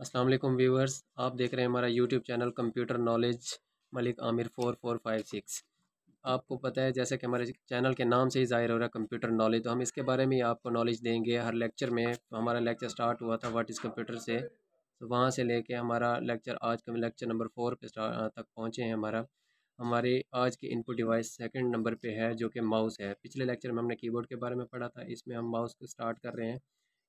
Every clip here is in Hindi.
असलम व्यूवर्स आप देख रहे हैं हमारा YouTube channel computer knowledge Malik Aamir four four five six आपको पता है जैसे कि हमारे चैनल के नाम से ही जाहिर हो रहा है कंप्यूटर नॉलेज तो हम इसके बारे में ही आपको नॉलेज देंगे हर लेक्चर में तो हमारा लेक्चर स्टार्ट हुआ था व्हाट इज़ कंप्यूटर से तो वहाँ से लेके हमारा लेक्चर आज का लेक्चर नंबर फोर पे तक पहुँचे हैं हमारा हमारे आज के इनपुट डिवाइस सेकेंड नंबर पर है जो कि माउस है पिछले लेक्चर में हमने की के बारे में पढ़ा था इसमें हम माउस को स्टार्ट कर रहे हैं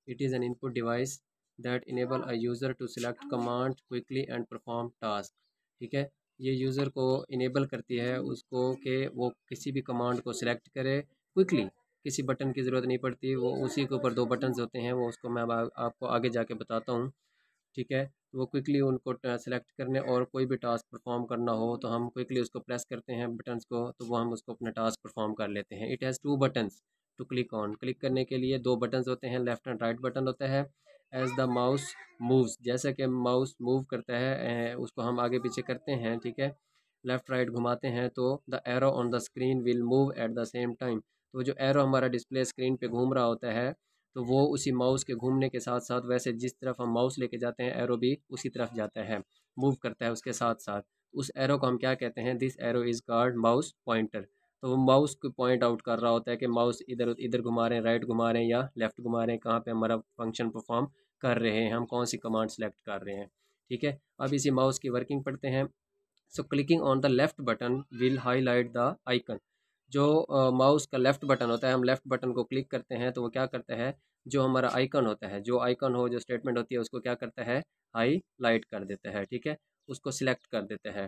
it is an input device that enable a user to select command quickly and perform task ठीक है ये यूज़र को इनेबल करती है उसको कि वो किसी भी कमांड को सिलेक्ट करे क्विकली किसी बटन की ज़रूरत नहीं पड़ती वो उसी के ऊपर दो बटन होते हैं वो उसको मैं आपको आगे जाके बताता हूँ ठीक है वो क्विकली उनको सेलेक्ट करने और कोई भी टास्क परफॉर्म करना हो तो हम क्विकली उसको प्रेस करते हैं बटन्स को तो वो हम उसको अपना टास्क परफॉर्म कर लेते हैं it has two buttons to click on click करने के लिए दो बटन्स होते हैं लेफ्ट एंड राइट बटन होता है एज द माउस मूव्स जैसा कि माउस मूव करता है उसको हम आगे पीछे करते हैं ठीक है लेफ़्ट राइट घुमाते हैं तो the arrow on the screen will move at the same time तो जो एरो हमारा डिस्प्ले स्क्रीन पे घूम रहा होता है तो वो उसी माउस के घूमने के साथ साथ वैसे जिस तरफ हम माउस लेके जाते हैं एरो भी उसी तरफ जाता है मूव करता है उसके साथ साथ उस एरो को हम क्या कहते हैं this arrow is called mouse pointer तो वो माउस को पॉइंट आउट कर रहा होता है कि माउस इधर इधर घुमा रहे हैं राइट घुमा रहे हैं या लेफ़्ट घुमा रहे हैं कहाँ पे हमारा फंक्शन परफॉर्म कर रहे हैं हम कौन सी कमांड सेलेक्ट कर रहे हैं ठीक है अब इसी माउस की वर्किंग पढ़ते हैं so clicking on the left button will highlight the icon जो माउस uh, का लेफ़्ट बटन होता है हम लेफ़्ट बटन को क्लिक करते हैं तो वो क्या करता है जो हमारा आइकन होता है जो आइकन हो जो स्टेटमेंट होती है उसको क्या करता है हाई लाइट कर देता है ठीक है उसको सिलेक्ट कर देता है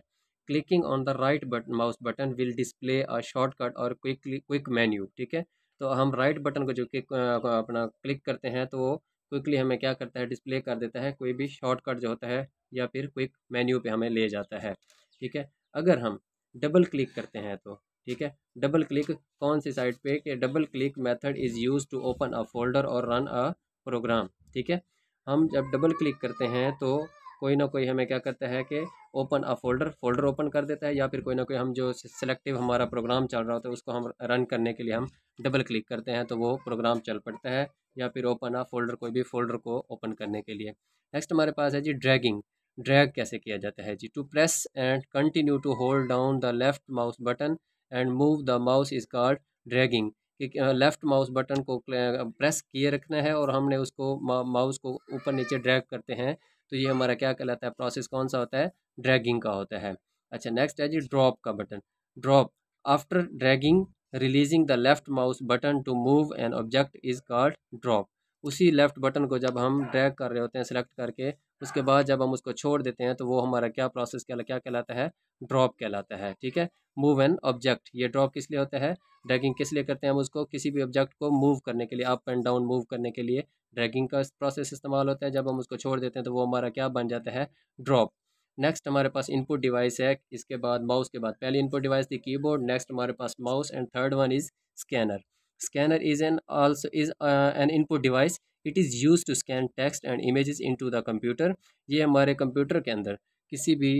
clicking on the right but mouse button will display a shortcut और क्विक क्विक मेन्यू ठीक है तो हम राइट बटन को जो कि अपना क्लिक करते हैं तो क्विकली हमें क्या करता है डिस्प्ले कर देता है कोई भी शॉर्टकट जो होता है या फिर क्विक मेन्यू पे हमें ले जाता है ठीक है अगर हम डबल क्लिक करते हैं तो ठीक है डबल क्लिक कौन सी साइट पे कि double click method is use to open a folder और रन अ प्रोग्राम ठीक है हम जब डबल क्लिक करते हैं तो कोई ना कोई हमें क्या करता है कि open a folder folder open कर देता है या फिर कोई ना कोई हम जो सेलेक्टिव हमारा प्रोग्राम चल रहा होता है उसको हम रन करने के लिए हम डबल क्लिक करते हैं तो वो प्रोग्राम चल पड़ता है या फिर ओपन आ फोल्डर कोई भी फोल्डर को ओपन करने के लिए नेक्स्ट हमारे पास है जी ड्रैगिंग ड्रैग कैसे किया जाता है जी to press and continue to hold down the left mouse button and move the mouse is called dragging कि लेफ़्ट माउस बटन को प्रेस किए रखना है और हमने उसको माउस को ऊपर नीचे ड्रैग करते हैं तो ये हमारा क्या कहलाता है प्रोसेस कौन सा होता है ड्रैगिंग का होता है अच्छा नेक्स्ट है जी ड्रॉप का button drop after dragging releasing the left mouse button to move an object is called drop उसी लेफ्ट बटन को जब हम ड्रैग कर रहे होते हैं सेलेक्ट करके उसके बाद जब हम उसको छोड़ देते हैं तो वो हमारा क्या प्रोसेस कहला क्या कहलाता है ड्रॉप कहलाता है ठीक है मूव एन ऑब्जेक्ट ये ड्रॉप किस लिए होता है ड्रैगिंग किस लिए करते हैं हम उसको किसी भी ऑब्जेक्ट को मूव करने के लिए अप एंड डाउन मूव करने के लिए ड्रैगिंग का प्रोसेस इस्तेमाल होता है जब हम उसको छोड़ देते हैं तो वो हमारा क्या बन जाता है ड्रॉप नेक्स्ट हमारे पास इनपुट डिवाइस है इसके बाद माउस के बाद पहली इनपुट डिवाइस थी कीबोर्ड नेक्स्ट हमारे पास mouse and third one is scanner scanner is an also is an input device it is use to scan text and images into the computer ये हमारे कंप्यूटर के अंदर किसी भी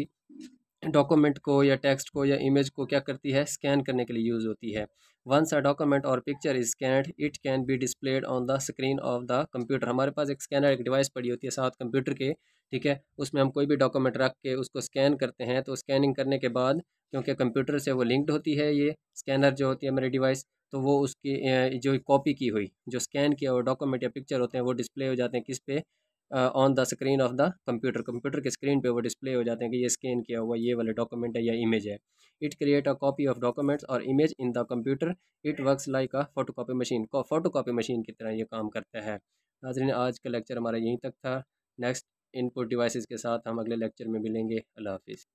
डॉक्यूमेंट को या टेक्स्ट को या इमेज को क्या करती है स्कैन करने के लिए यूज़ होती है वंस अ डॉक्यूमेंट और picture is scanned it can be displayed on the screen of the computer हमारे पास एक स्कैनर एक डिवाइस पड़ी होती है साथ कंप्यूटर के ठीक है उसमें हम कोई भी डॉक्यूमेंट रख के उसको स्कैन करते हैं तो स्कैनिंग करने के बाद क्योंकि कंप्यूटर से वो लिंक्ड होती है ये स्कैनर जो होती है मेरी डिवाइस तो वो उसकी जो कॉपी की हुई जो स्कैन किया हुआ डॉक्यूमेंट या पिक्चर होते हैं वो डिस्प्ले हो जाते हैं किस पे on the screen of the computer computer के स्क्रीन पे वो डिस्प्ले हो जाते हैं कि ये स्कैन किया हुआ ये वाले डॉक्यूमेंट है या इमेज है it create a copy of documents और image in the computer it works like a photo copy machine photo copy machine की तरह ये काम करता है नाजरीन आज का लेक्चर हमारा यहीं तक था नेक्स्ट इनपुट डिवाइसेस के साथ हम अगले लेक्चर में मिलेंगे अल्लाह हाफिज़